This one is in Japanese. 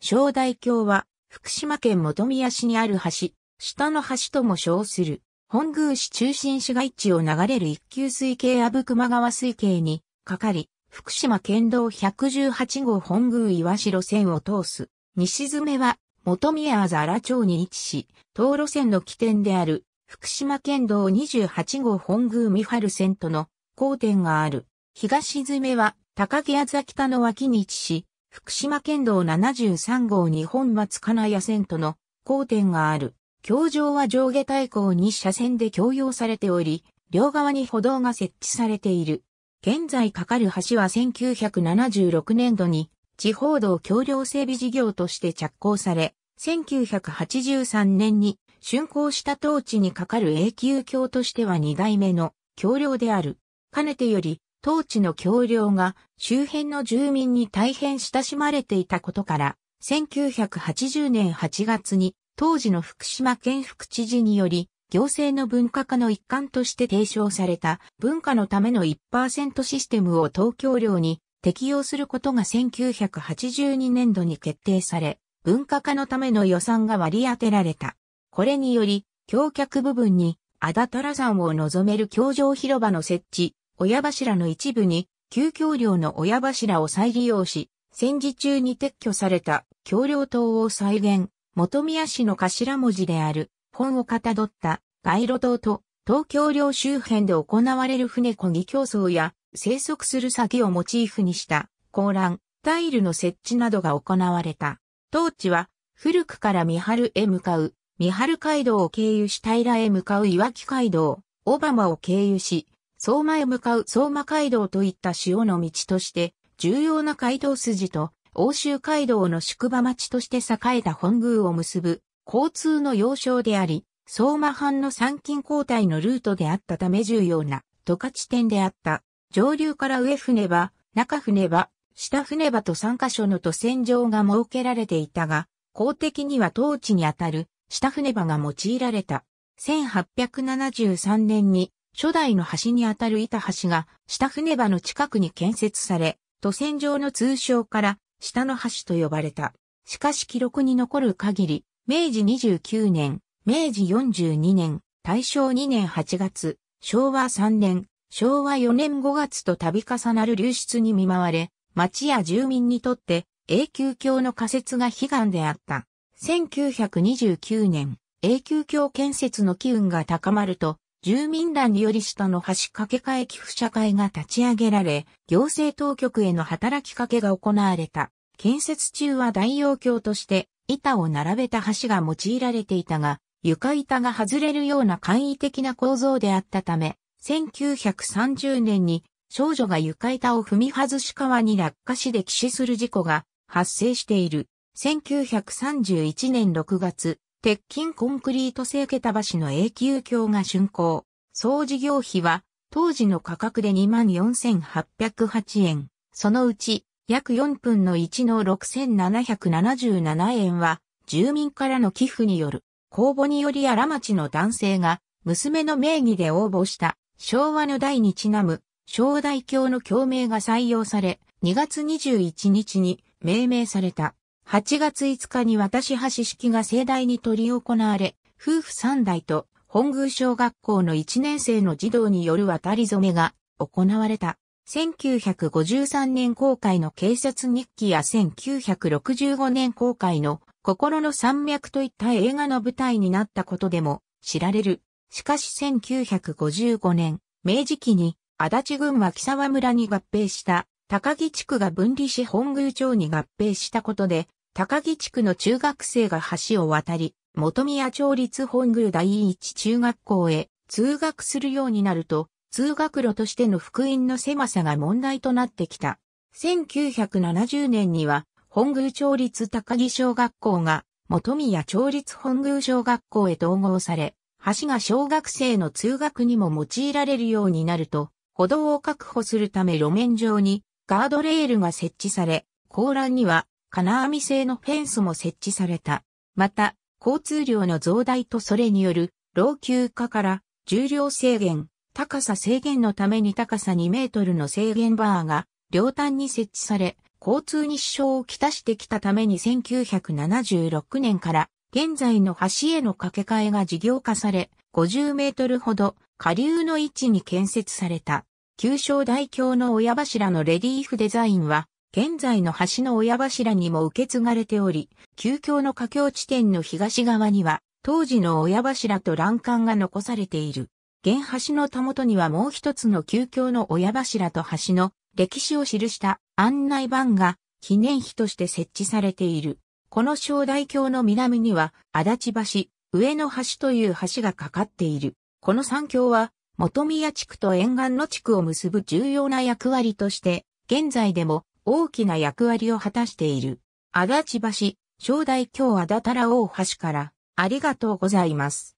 正代橋は、福島県本宮市にある橋、下の橋とも称する、本宮市中心市街地を流れる一級水系阿武熊川水系に、かかり、福島県道118号本宮岩城線を通す、西詰は、本宮あざら町に位置し、道路線の起点である、福島県道28号本宮三春線との交点がある。東詰は、高木あざ北の脇に位置し、福島県道73号日本松金谷線との交点がある。橋上は上下対向に車線で共用されており、両側に歩道が設置されている。現在かかる橋は1976年度に地方道橋梁整備事業として着工され、1983年に竣工した当地にかかる永久橋としては2代目の橋梁である。かねてより当地の橋梁が周辺の住民に大変親しまれていたことから、1980年8月に当時の福島県副知事により、行政の文化化の一環として提唱された文化のための1%システムを東京領に適用することが1982年度に決定され、文化化のための予算が割り当てられた。これにより、橋脚部分に、あだたら山を望める橋上広場の設置、親柱の一部に、旧橋梁の親柱を再利用し、戦時中に撤去された橋梁塔を再現、元宮市の頭文字である、本をかたどった街路灯と、東京梁周辺で行われる船漕ぎ競争や、生息する先をモチーフにした、高欄、タイルの設置などが行われた。当地は、古くから三春へ向かう、三春街道を経由し平へ向かう岩木街道、小浜を経由し、相馬へ向かう相馬街道といった潮の道として重要な街道筋と欧州街道の宿場町として栄えた本宮を結ぶ交通の要衝であり、相馬藩の参勤交代のルートであったため重要な渡河地点であった。上流から上船場、中船場、下船場と3カ所の渡船場が設けられていたが、公的には当地にあたる下船場が用いられた。1873年に初代の橋にあたる板橋が下船場の近くに建設され、都船場の通称から下の橋と呼ばれた。しかし記録に残る限り、明治29年、明治42年、大正2年8月、昭和3年、昭和4年5月と度重なる流出に見舞われ、町や住民にとって永久橋の仮設が悲願であった。1929年、永久橋建設の機運が高まると、住民団により下の橋掛け替え寄付社会が立ち上げられ、行政当局への働きかけが行われた。建設中は大用橋として板を並べた橋が用いられていたが、床板が外れるような簡易的な構造であったため、1930年に少女が床板を踏み外し川に落下しで起死する事故が発生している。1931年6月、鉄筋コンクリート製桁橋の永久橋が竣工。総事業費は当時の価格で24,808円。そのうち約4分の1の6,777円は住民からの寄付による公募により荒町の男性が娘の名義で応募した昭和の代にちなむ昭大橋の共名が採用され2月21日に命名された。8月5日に私橋式が盛大に取り行われ、夫婦3代と本宮小学校の1年生の児童による渡り染めが行われた。1953年公開の警察日記や1965年公開の心の山脈といった映画の舞台になったことでも知られる。しかし1955年、明治期に足立郡は木沢村に合併した高木地区が分離し本宮町に合併したことで高木地区の中学生が橋を渡り、元宮町立本宮第一中学校へ通学するようになると、通学路としての福音の狭さが問題となってきた。1970年には、本宮町立高木小学校が元宮町立本宮小学校へ統合され、橋が小学生の通学にも用いられるようになると、歩道を確保するため路面上にガードレールが設置され、高欄には金網製のフェンスも設置された。また、交通量の増大とそれによる老朽化から重量制限、高さ制限のために高さ2メートルの制限バーが両端に設置され、交通に支障をきたしてきたために1976年から現在の橋への掛け替えが事業化され、50メートルほど下流の位置に建設された。旧正大橋の親柱のレリーフデザインは現在の橋の親柱にも受け継がれており、旧橋の架橋地点の東側には、当時の親柱と欄干が残されている。現橋のたもとにはもう一つの旧橋の親柱と橋の歴史を記した案内板が記念碑として設置されている。この正代橋の南には足立橋、上野橋という橋がかかっている。この三橋は元宮地区と沿岸の地区を結ぶ重要な役割として、現在でも大きな役割を果たしている。足立橋、正代京あだたら大橋から、ありがとうございます。